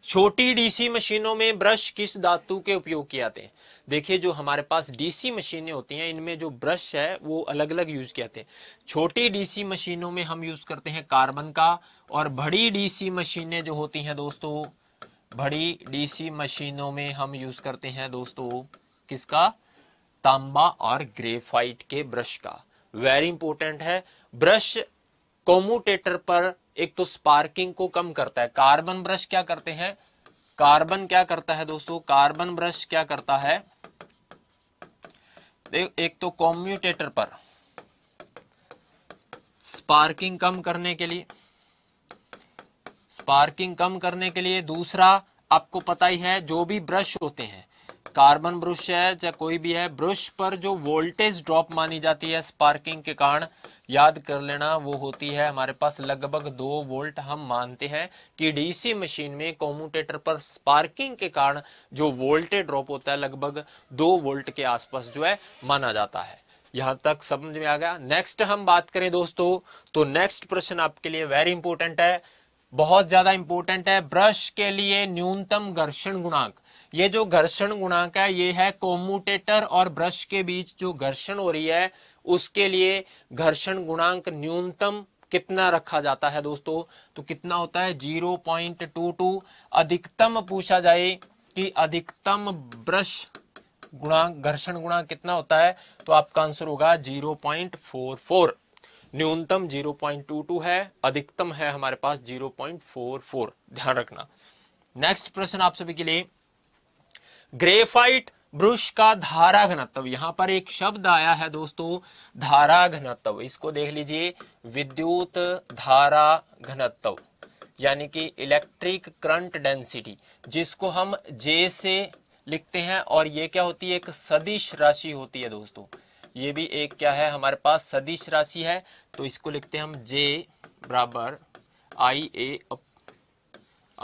छोटी डीसी मशीनों में ब्रश किस धातु के उपयोग किए जाते हैं देखिए जो हमारे पास डीसी मशीनें होती हैं इनमें जो ब्रश है वो अलग अलग यूज किए जाते हैं छोटी डीसी मशीनों में हम यूज करते हैं कार्बन का और बड़ी डीसी मशीनें जो होती हैं दोस्तों बड़ी डीसी मशीनों में हम यूज करते हैं दोस्तों किसका तांबा और ग्रेफाइट के ब्रश का वेरी इंपॉर्टेंट है ब्रश कोमुटेटर पर एक तो स्पार्किंग को कम करता है कार्बन ब्रश क्या करते हैं कार्बन क्या करता है दोस्तों कार्बन ब्रश क्या करता है एक तो कॉम्यूटेटर पर स्पार्किंग कम करने के लिए स्पार्किंग कम करने के लिए दूसरा आपको पता ही है जो भी ब्रश होते हैं कार्बन ब्रश है या कोई भी है ब्रश पर जो वोल्टेज ड्रॉप मानी जाती है स्पार्किंग के कारण याद कर लेना वो होती है हमारे पास लगभग दो वोल्ट हम मानते हैं कि डीसी मशीन में कॉमुटेटर पर स्पार्किंग के कारण जो वोल्टेज ड्रॉप होता है लगभग दो वोल्ट के आसपास जो है माना जाता है यहां तक समझ में आ गया नेक्स्ट हम बात करें दोस्तों तो नेक्स्ट प्रश्न आपके लिए वेरी इंपॉर्टेंट है बहुत ज्यादा इंपॉर्टेंट है ब्रश के लिए न्यूनतम घर्षण गुणांक ये जो घर्षण गुणांक है ये है कॉमुटेटर और ब्रश के बीच जो घर्षण हो रही है उसके लिए घर्षण गुणांक न्यूनतम कितना रखा जाता है दोस्तों तो कितना होता है जीरो पॉइंट टू टू अधिकतम पूछा जाए कि अधिकतम ब्रश गुणांक घर्षण गुणांक कितना होता है तो आपका आंसर होगा जीरो पॉइंट फोर फोर न्यूनतम जीरो पॉइंट टू टू है अधिकतम है हमारे पास जीरो पॉइंट फोर फोर ध्यान रखना नेक्स्ट प्रश्न आप सभी के लिए ग्रेफाइट वृक्ष का धारा घनत्व यहाँ पर एक शब्द आया है दोस्तों धारा घनत्व इसको देख लीजिए विद्युत धारा घनत्व यानी कि इलेक्ट्रिक करंट डेंसिटी जिसको हम जे से लिखते हैं और ये क्या होती है एक सदिश राशि होती है दोस्तों ये भी एक क्या है हमारे पास सदिश राशि है तो इसको लिखते हैं हम जे बराबर आई ए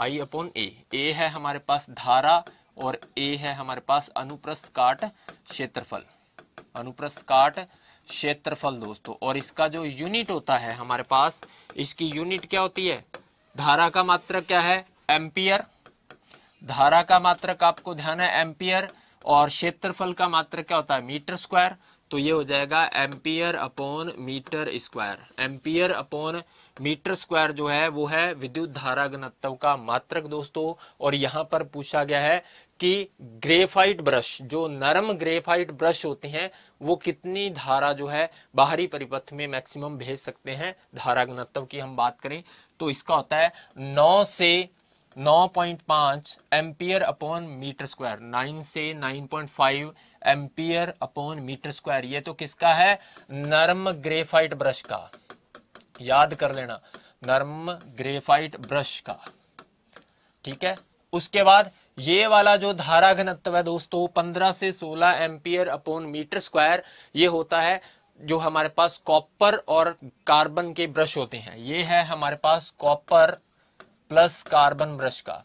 आई अपॉन ए ए है हमारे पास धारा और ए है हमारे पास अनुप्रस्थ काट क्षेत्रफल अनुप्रस्थ काट क्षेत्रफल दोस्तों और इसका जो यूनिट होता है हमारे पास इसकी यूनिट क्या होती है धारा का मात्रक क्या है एम्पियर धारा का मात्रक आपको ध्यान है एम्पियर और क्षेत्रफल का मात्र क्या होता है मीटर स्क्वायर तो ये हो जाएगा ampere upon metre square ampere upon metre square जो है वो है विद्युत धारा घनत्व का मात्रक दोस्तों और यहां पर पूछा गया है कि ग्रेफाइट ब्रश जो नरम ग्रेफाइट ब्रश होते हैं वो कितनी धारा जो है बाहरी परिपथ में मैक्सिमम भेज सकते हैं धारा घनत्व की हम बात करें तो इसका होता है नौ से 9.5 एम्पियर अपॉन मीटर स्क्वायर 9 से 9.5 एम्पियर अपॉन मीटर स्क्वायर ये तो किसका है नरम ग्रेफाइट ब्रश का याद कर लेना नर्म ग्रेफाइट ब्रश का ठीक है उसके बाद ये वाला जो धारा घनत्व है दोस्तों 15 से 16 एम्पियर अपोन मीटर स्क्वायर ये होता है जो हमारे पास कॉपर और कार्बन के ब्रश होते हैं ये है हमारे पास कॉपर प्लस कार्बन ब्रश का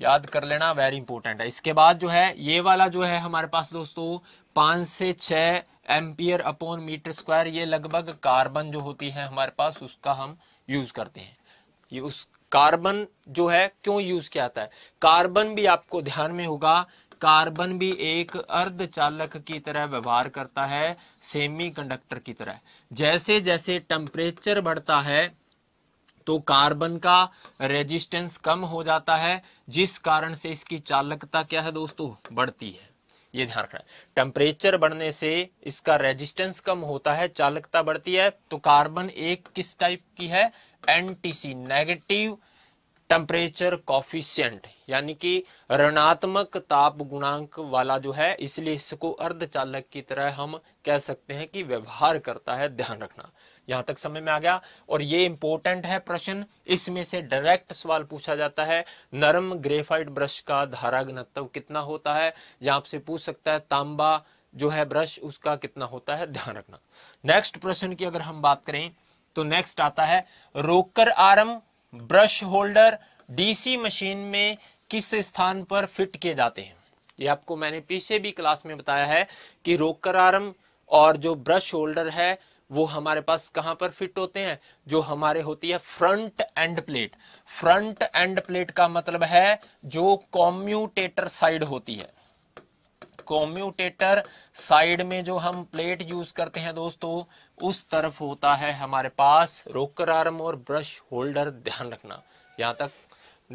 याद कर लेना वेरी इंपॉर्टेंट है इसके बाद जो है ये वाला जो है हमारे पास दोस्तों पांच से छह एम्पियर अपॉन मीटर स्क्वायर ये लगभग कार्बन जो होती है हमारे पास उसका हम यूज करते हैं ये उस कार्बन जो है क्यों यूज किया जाता है कार्बन भी आपको ध्यान में होगा कार्बन भी एक अर्धचालक की तरह व्यवहार करता है सेमीकंडक्टर की तरह जैसे जैसे टेम्परेचर बढ़ता है तो कार्बन का रेजिस्टेंस कम हो जाता है जिस कारण से इसकी चालकता क्या है दोस्तों बढ़ती है ये ध्यान रखना टेम्परेचर बढ़ने से इसका रेजिस्टेंस कम होता है चालकता बढ़ती है तो कार्बन एक किस टाइप की है एनटीसी नेगेटिव टेम्परेचर कॉफिशियंट यानी कि ऋणात्मक ताप गुणांक वाला जो है इसलिए इसको अर्धचालक की तरह हम कह सकते हैं कि व्यवहार करता है ध्यान रखना यहां तक समय में आ गया और ये इंपॉर्टेंट है प्रश्न इसमें से डायरेक्ट सवाल पूछा जाता है नरम ग्रेफाइट ब्रश का धारा घनत्व कितना होता है या आपसे पूछ सकता है तांबा जो है ब्रश उसका कितना होता है ध्यान रखना नेक्स्ट प्रश्न की अगर हम बात करें तो नेक्स्ट आता है rocker arm brush holder DC machine में किस स्थान पर फिट किए जाते हैं ये आपको मैंने पीछे भी क्लास में बताया है कि रोकर आर्म और जो ब्रश होल्डर है वो हमारे पास कहां पर फिट होते हैं जो हमारे होती है front end plate front end plate का मतलब है जो कॉम्यूटेटर साइड होती है कॉम्यूटेटर साइड में जो हम प्लेट यूज करते हैं दोस्तों उस तरफ होता है हमारे पास रोकर आर्म और ब्रश होल्डर ध्यान रखना यहां तक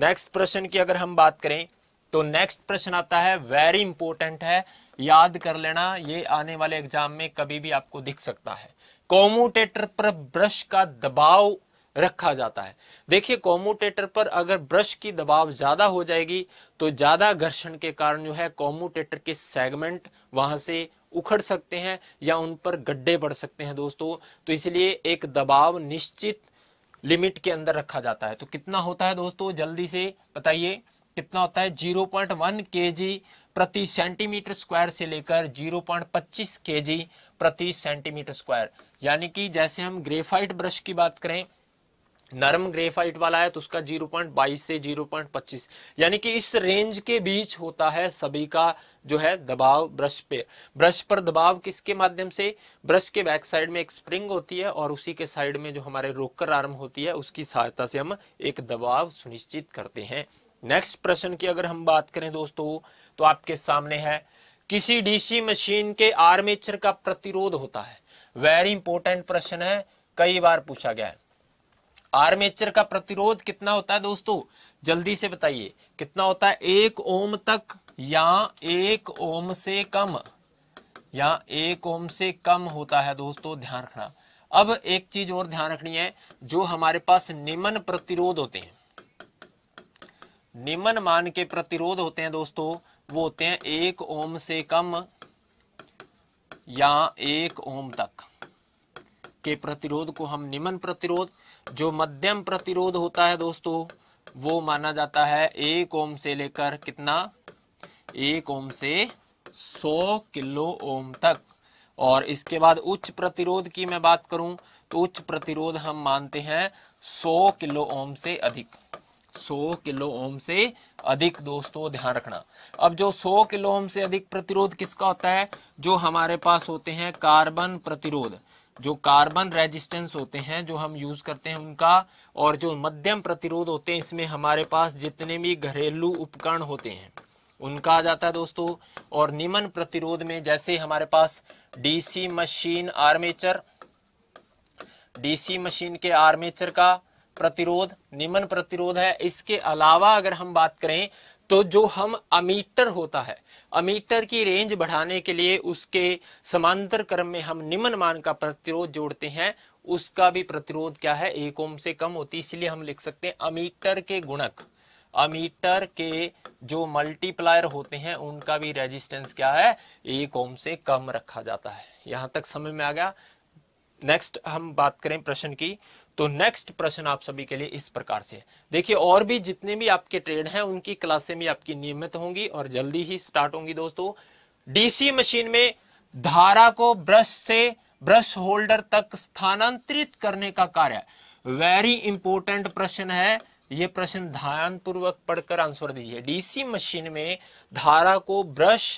नेक्स्ट प्रश्न की अगर हम बात करें तो नेक्स्ट प्रश्न आता है वेरी इंपॉर्टेंट है याद कर लेना ये आने वाले एग्जाम में कभी भी आपको दिख सकता है कॉमोटेटर पर ब्रश का दबाव रखा जाता है देखिए कॉमोटेटर पर अगर ब्रश की दबाव ज्यादा हो जाएगी तो ज्यादा घर्षण के कारण जो है कॉम्यूटेटर के सेगमेंट वहां से उखड़ सकते हैं या उन पर गड्ढे बढ़ सकते हैं दोस्तों तो इसलिए एक दबाव निश्चित लिमिट के अंदर रखा जाता है तो कितना होता है दोस्तों जल्दी से बताइए कितना होता है 0.1 पॉइंट प्रति सेंटीमीटर स्क्वायर से लेकर 0.25 पॉइंट प्रति सेंटीमीटर स्क्वायर यानी कि जैसे हम ग्रेफाइट ब्रश की बात करें नरम ग्रेफाइट वाला है तो उसका 0.22 से 0.25 यानी कि इस रेंज के बीच होता है सभी का जो है दबाव ब्रश पे ब्रश पर दबाव किसके माध्यम से ब्रश के बैक साइड में एक स्प्रिंग होती है और उसी के साइड में जो हमारे रोकर आर्म होती है उसकी सहायता से हम एक दबाव सुनिश्चित करते हैं नेक्स्ट प्रश्न की अगर हम बात करें दोस्तों तो आपके सामने है किसी डीसी मशीन के आर्मेचर का प्रतिरोध होता है वेरी इंपॉर्टेंट प्रश्न है कई बार पूछा गया है आर्मेचर का प्रतिरोध कितना होता है दोस्तों जल्दी से बताइए कितना होता है एक ओम तक या एक ओम से कम या एक ओम से कम होता है दोस्तों ध्यान रखना अब एक चीज और ध्यान रखनी है जो हमारे पास निमन प्रतिरोध होते हैं निमन मान के प्रतिरोध होते हैं दोस्तों वो होते हैं एक ओम से कम या एक ओम तक के प्रतिरोध को हम निम्न प्रतिरोध जो मध्यम प्रतिरोध होता है दोस्तों वो माना जाता है एक ओम से लेकर कितना एक ओम से सौ किलो ओम तक और इसके बाद उच्च प्रतिरोध की मैं बात करूं तो उच्च प्रतिरोध हम मानते हैं सौ किलो ओम से अधिक 100 किलो ओम से अधिक दोस्तों ध्यान रखना अब जो 100 किलो ओम से अधिक प्रतिरोध किसका होता है जो हमारे पास होते हैं कार्बन प्रतिरोध जो कार्बन रेजिस्टेंस होते हैं जो हम यूज करते हैं उनका और जो मध्यम प्रतिरोध होते हैं इसमें हमारे पास जितने भी घरेलू उपकरण होते हैं उनका आ जाता है दोस्तों और निम्न प्रतिरोध में जैसे हमारे पास DC machine armature DC machine के आर्मेचर का प्रतिरोध निमन प्रतिरोध है इसके अलावा अगर हम बात करें तो जो हम अमीटर होता है अमीटर की रेंज बढ़ाने के लिए उसके समांतर क्रम में हम निम्न मान का प्रतिरोध जोड़ते हैं उसका भी प्रतिरोध क्या है एक ओम से कम होती है इसलिए हम लिख सकते हैं अमीटर के गुणक अमीटर के जो मल्टीप्लायर होते हैं उनका भी रेजिस्टेंस क्या है एक ओम से कम रखा जाता है यहां तक समझ में आ गया नेक्स्ट हम बात करें प्रश्न की तो नेक्स्ट प्रश्न आप सभी के लिए इस प्रकार से देखिए और भी जितने भी आपके ट्रेड हैं उनकी क्लासे भी आपकी नियमित होंगी और जल्दी ही स्टार्ट होंगी दोस्तों डीसी मशीन में धारा को ब्रश से ब्रश होल्डर तक स्थानांतरित करने का कार्य वेरी इंपॉर्टेंट प्रश्न है ये प्रश्न ध्यान पूर्वक पढ़कर आंसर दीजिए डीसी मशीन में धारा को ब्रश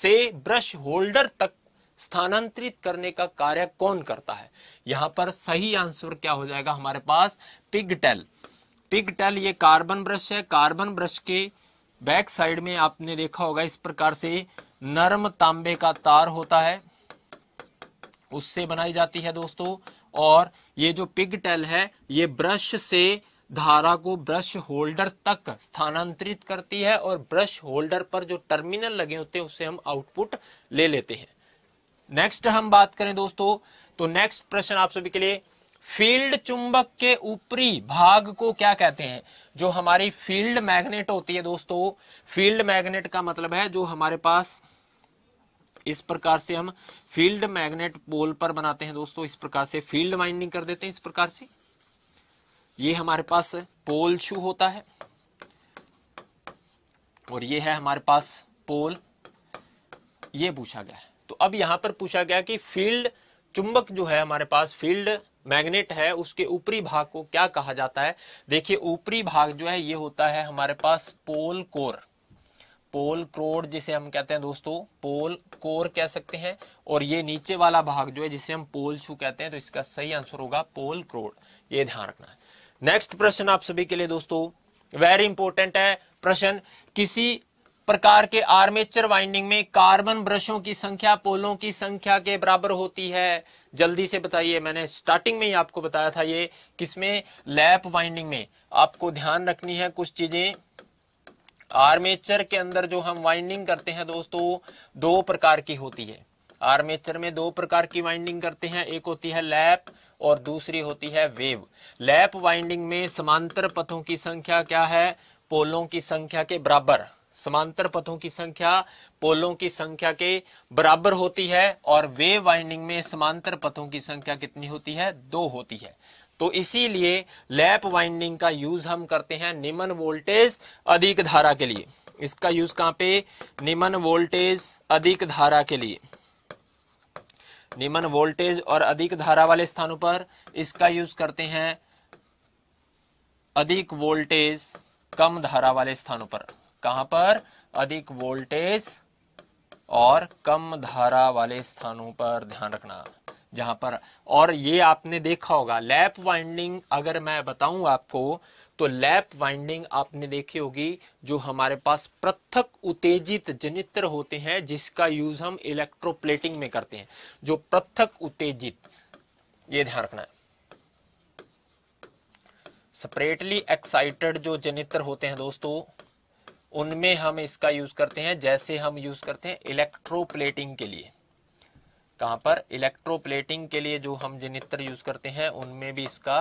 से ब्रश होल्डर तक स्थानांतरित करने का कार्य कौन करता है यहां पर सही आंसर क्या हो जाएगा हमारे पास पिगटेल पिगटेल ये कार्बन ब्रश है कार्बन ब्रश के बैक साइड में आपने देखा होगा इस प्रकार से नरम तांबे का तार होता है उससे बनाई जाती है दोस्तों और ये जो पिगटेल है ये ब्रश से धारा को ब्रश होल्डर तक स्थानांतरित करती है और ब्रश होल्डर पर जो टर्मिनल लगे होते हैं उससे हम आउटपुट ले लेते हैं नेक्स्ट हम बात करें दोस्तों तो नेक्स्ट प्रश्न आप सभी के लिए फील्ड चुंबक के ऊपरी भाग को क्या कहते हैं जो हमारी फील्ड मैग्नेट होती है दोस्तों फील्ड मैग्नेट का मतलब है जो हमारे पास इस प्रकार से हम फील्ड मैग्नेट पोल पर बनाते हैं दोस्तों इस प्रकार से फील्ड वाइंडिंग कर देते हैं इस प्रकार से ये हमारे पास पोल शू होता है और ये है हमारे पास पोल ये पूछा गया है तो अब यहां पर पूछा गया कि फील्ड चुंबक जो है हमारे पास फील्ड मैग्नेट है उसके ऊपरी भाग को क्या कहा जाता है देखिए ऊपरी भाग जो है ये होता है हमारे पास पोल कोर पोल क्रोड जिसे हम कहते हैं दोस्तों पोल कोर कह सकते हैं और ये नीचे वाला भाग जो है जिसे हम पोल छू कहते हैं तो इसका सही आंसर होगा पोल क्रोड ये ध्यान रखना है नेक्स्ट प्रश्न आप सभी के लिए दोस्तों वेरी इंपॉर्टेंट है प्रश्न किसी प्रकार के आर्मेचर वाइंडिंग में कार्बन ब्रशों की संख्या पोलों की संख्या के बराबर होती है जल्दी से बताइए मैंने स्टार्टिंग में ही आपको बताया था ये किसमें लैप वाइंडिंग में आपको ध्यान रखनी है कुछ चीजें आर्मेचर के अंदर जो हम वाइंडिंग करते हैं दोस्तों दो प्रकार की होती है आर्मेचर में दो प्रकार की वाइंडिंग करते हैं एक होती है लैप और दूसरी होती है वेव लैप वाइंडिंग में समांतर पथों की संख्या क्या है पोलों की संख्या के बराबर समांतर पथों की संख्या पोलों की संख्या के बराबर होती है और वे वाइंडिंग में समांतर पथों की संख्या कितनी होती है दो होती है तो इसीलिए लैप वाइंडिंग का यूज हम करते हैं निमन वोल्टेज अधिक धारा के लिए इसका यूज कहां पे निमन वोल्टेज अधिक धारा के लिए निमन वोल्टेज और अधिक धारा वाले स्थानों पर इसका यूज करते हैं अधिक वोल्टेज कम धारा वाले स्थानों पर कहां पर अधिक वोल्टेज और कम धारा वाले स्थानों पर ध्यान रखना जहां पर और ये आपने देखा होगा लैप वाइंडिंग अगर मैं बताऊं आपको तो लैप वाइंडिंग आपने देखी होगी जो हमारे पास पृथक उत्तेजित जनित्र होते हैं जिसका यूज हम इलेक्ट्रोप्लेटिंग में करते हैं जो पृथक उत्तेजित ये ध्यान रखना है सेपरेटली एक्साइटेड जो जनित्र होते हैं दोस्तों उनमें हम इसका यूज करते हैं जैसे हम यूज करते हैं इलेक्ट्रोप्लेटिंग के लिए कहां पर इलेक्ट्रोप्लेटिंग के लिए जो हम जनित्र यूज करते हैं उनमें भी इसका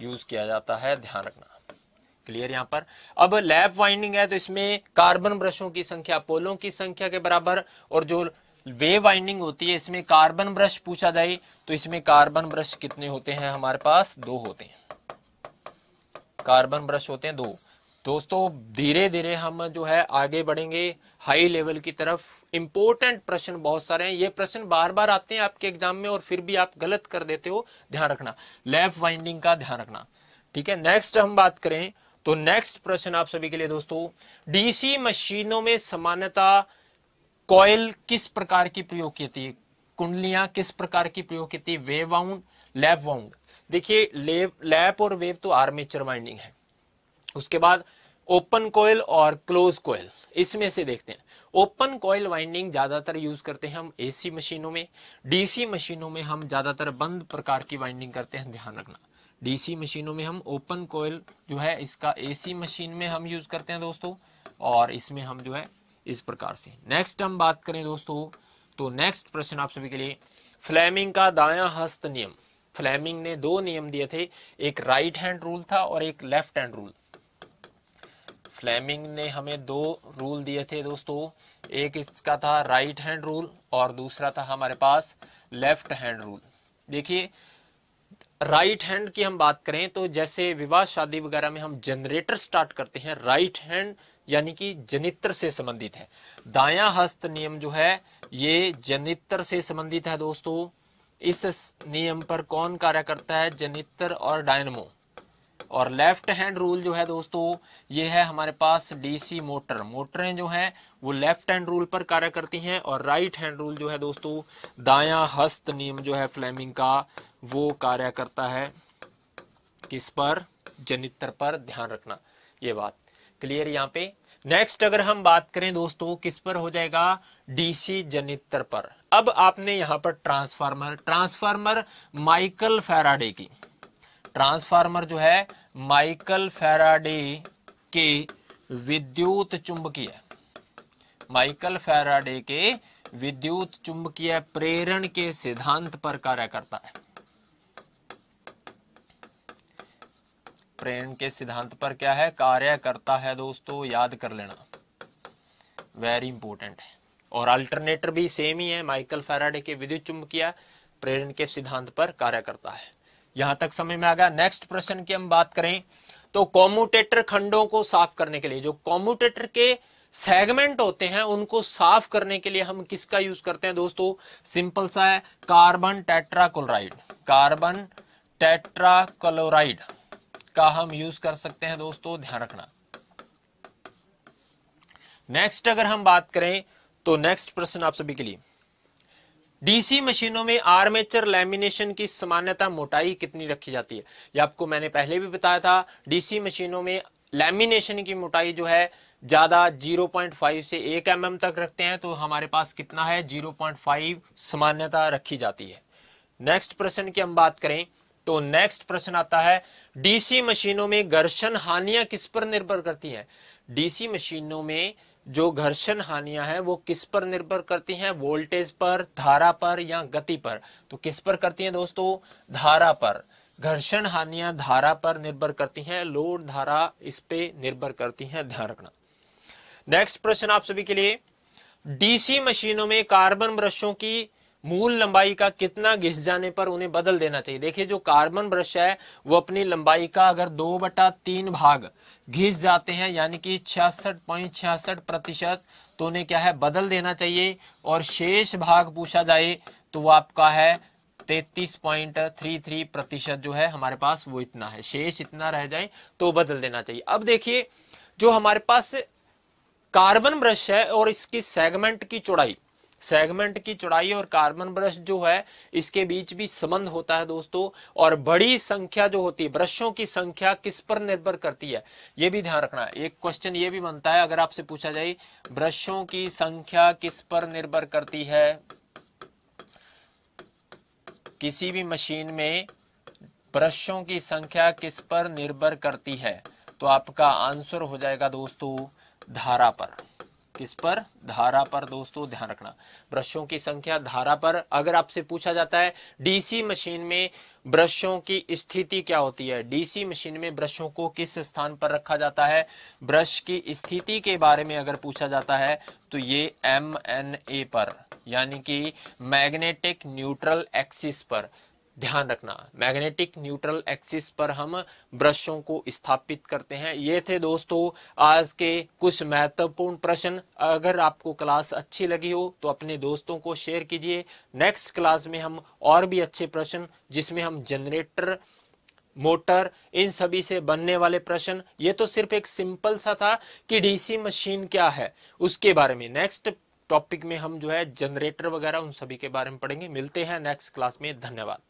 यूज किया जाता है ध्यान रखना क्लियर यहां पर अब लैब वाइंडिंग है तो इसमें कार्बन ब्रशों की संख्या पोलों की संख्या के बराबर और जो वे वाइंडिंग होती है इसमें कार्बन ब्रश पूछा जाए तो इसमें कार्बन ब्रश कितने होते हैं हमारे पास दो होते हैं कार्बन ब्रश होते हैं दो दोस्तों धीरे धीरे हम जो है आगे बढ़ेंगे हाई लेवल की तरफ इंपॉर्टेंट प्रश्न बहुत सारे हैं ये प्रश्न बार बार आते हैं आपके एग्जाम में और फिर भी आप गलत कर देते हो ध्यान रखना लेफ्ट वाइंडिंग का ध्यान रखना ठीक है नेक्स्ट हम बात करें तो नेक्स्ट प्रश्न आप सभी के लिए दोस्तों डीसी मशीनों में सामान्यता कॉयल किस प्रकार की प्रयोग की थी कुंडलियां किस प्रकार की प्रयोग की थी वेव वाउंड लेफ वाउंड देखिए लैप और वेव तो आर्मेचर वाइंडिंग है उसके बाद ओपन कोयल और क्लोज कोयल इसमें से देखते हैं ओपन कोयल वाइंडिंग ज़्यादातर यूज़ करते हैं हम एसी मशीनों में डीसी मशीनों में हम ज़्यादातर बंद प्रकार की वाइंडिंग करते हैं ध्यान रखना डीसी मशीनों में हम ओपन कोयल जो है इसका एसी मशीन में हम यूज़ करते हैं दोस्तों और इसमें हम जो है इस प्रकार से नेक्स्ट हम बात करें दोस्तों तो नेक्स्ट प्रश्न आप सभी के लिए फ्लैमिंग का दाया हस्त नियम फ्लैमिंग ने दो नियम दिए थे एक राइट हैंड रूल था और एक लेफ्ट हैंड रूल फ्लेमिंग ने हमें दो रूल दिए थे दोस्तों एक इसका था राइट हैंड रूल और दूसरा था हमारे पास लेफ्ट हैंड रूल देखिए राइट हैंड की हम बात करें तो जैसे विवाह शादी वगैरह में हम जनरेटर स्टार्ट करते हैं राइट हैंड यानी कि जनित्र से संबंधित है दायां हस्त नियम जो है ये जनित्र से संबंधित है दोस्तों इस नियम पर कौन कार्य करता है जनित्र और डायनमो और लेफ्ट हैंड रूल जो है दोस्तों ये है हमारे पास डीसी मोटर मोटरें जो हैं वो लेफ्ट हैंड रूल पर कार्य करती हैं और राइट हैंड रूल जो है दोस्तों दायां हस्त नियम जो है फ्लेमिंग का वो कार्य करता है किस पर जनित्र पर ध्यान रखना ये बात क्लियर यहाँ पे नेक्स्ट अगर हम बात करें दोस्तों किस पर हो जाएगा डीसी जनित्र पर अब आपने यहाँ पर ट्रांसफार्मर ट्रांसफार्मर माइकल फेराडे की ट्रांसफार्मर जो है माइकल फेराडे के विद्युत चुंबकीय माइकल फेराडे के विद्युत चुंबकीय प्रेरण के सिद्धांत पर कार्य करता है प्रेरण के सिद्धांत पर क्या है कार्य करता है दोस्तों याद कर लेना वेरी इंपॉर्टेंट है और अल्टरनेटर भी सेम ही है माइकल फेराडे के विद्युत चुंबकीय प्रेरण के सिद्धांत पर कार्य करता है यहां तक समझ में आ गया नेक्स्ट प्रश्न की हम बात करें तो कॉम्यूटेटर खंडों को साफ करने के लिए जो कॉम्यूटेटर के सेगमेंट होते हैं उनको साफ करने के लिए हम किसका यूज करते हैं दोस्तों सिंपल सा है कार्बन टेट्राक्लोराइड कार्बन टेट्राक्लोराइड का हम यूज कर सकते हैं दोस्तों ध्यान रखना नेक्स्ट अगर हम बात करें तो नेक्स्ट प्रश्न आप सभी के लिए डीसी मशीनों में आर्मेचर लैमिनेशन की सामान्यता मोटाई कितनी रखी जाती है यह आपको मैंने पहले भी बताया था डीसी मशीनों में लैमिनेशन की मोटाई जो है ज़्यादा 0.5 से 1 एम mm तक रखते हैं तो हमारे पास कितना है 0.5 सामान्यता रखी जाती है नेक्स्ट प्रश्न की हम बात करें तो नेक्स्ट प्रश्न आता है डीसी मशीनों में घर्षण हानियां किस पर निर्भर करती है डीसी मशीनों में जो घर्षण हानियां हैं वो किस पर निर्भर करती हैं वोल्टेज पर धारा पर या गति पर तो किस पर करती हैं दोस्तों धारा पर घर्षण हानियां धारा पर निर्भर करती हैं लोड धारा इस पे निर्भर करती हैं ध्यान रखना नेक्स्ट प्रश्न आप सभी के लिए डीसी मशीनों में कार्बन ब्रशों की मूल लंबाई का कितना घिस जाने पर उन्हें बदल देना चाहिए देखिए जो कार्बन ब्रश है वो अपनी लंबाई का अगर दो बटा तीन भाग घिस जाते हैं यानी कि छियासठ पॉइंट छियासठ प्रतिशत तो उन्हें क्या है बदल देना चाहिए और शेष भाग पूछा जाए तो वो आपका है तैतीस पॉइंट थ्री थ्री प्रतिशत जो है हमारे पास वो इतना है शेष इतना रह जाए तो बदल देना चाहिए अब देखिए जो हमारे पास कार्बन ब्रश है और इसकी सेगमेंट की चौड़ाई सेगमेंट की चौड़ाई और कार्बन ब्रश जो है इसके बीच भी संबंध होता है दोस्तों और बड़ी संख्या जो होती है ब्रशों की संख्या किस पर निर्भर करती है ये भी ध्यान रखना एक क्वेश्चन ये भी बनता है अगर आपसे पूछा जाए ब्रशों की संख्या किस पर निर्भर करती है किसी भी मशीन में ब्रशों की संख्या किस पर निर्भर करती है तो आपका आंसर हो जाएगा दोस्तों धारा पर किस पर धारा पर दोस्तों ध्यान रखना ब्रशों की संख्या धारा पर अगर आपसे पूछा जाता है डीसी मशीन में ब्रशों की स्थिति क्या होती है डीसी मशीन में ब्रशों को किस स्थान पर रखा जाता है ब्रश की स्थिति के बारे में अगर पूछा जाता है तो ये एम एन ए पर यानी कि मैग्नेटिक न्यूट्रल एक्सिस पर ध्यान रखना मैग्नेटिक न्यूट्रल एक्सिस पर हम ब्रशों को स्थापित करते हैं ये थे दोस्तों आज के कुछ महत्वपूर्ण प्रश्न अगर आपको क्लास अच्छी लगी हो तो अपने दोस्तों को शेयर कीजिए नेक्स्ट क्लास में हम और भी अच्छे प्रश्न जिसमें हम जनरेटर मोटर इन सभी से बनने वाले प्रश्न ये तो सिर्फ एक सिंपल सा था कि डीसी मशीन क्या है उसके बारे में नेक्स्ट टॉपिक में हम जो है जनरेटर वगैरह उन सभी के बारे में पढ़ेंगे मिलते हैं नेक्स्ट क्लास में धन्यवाद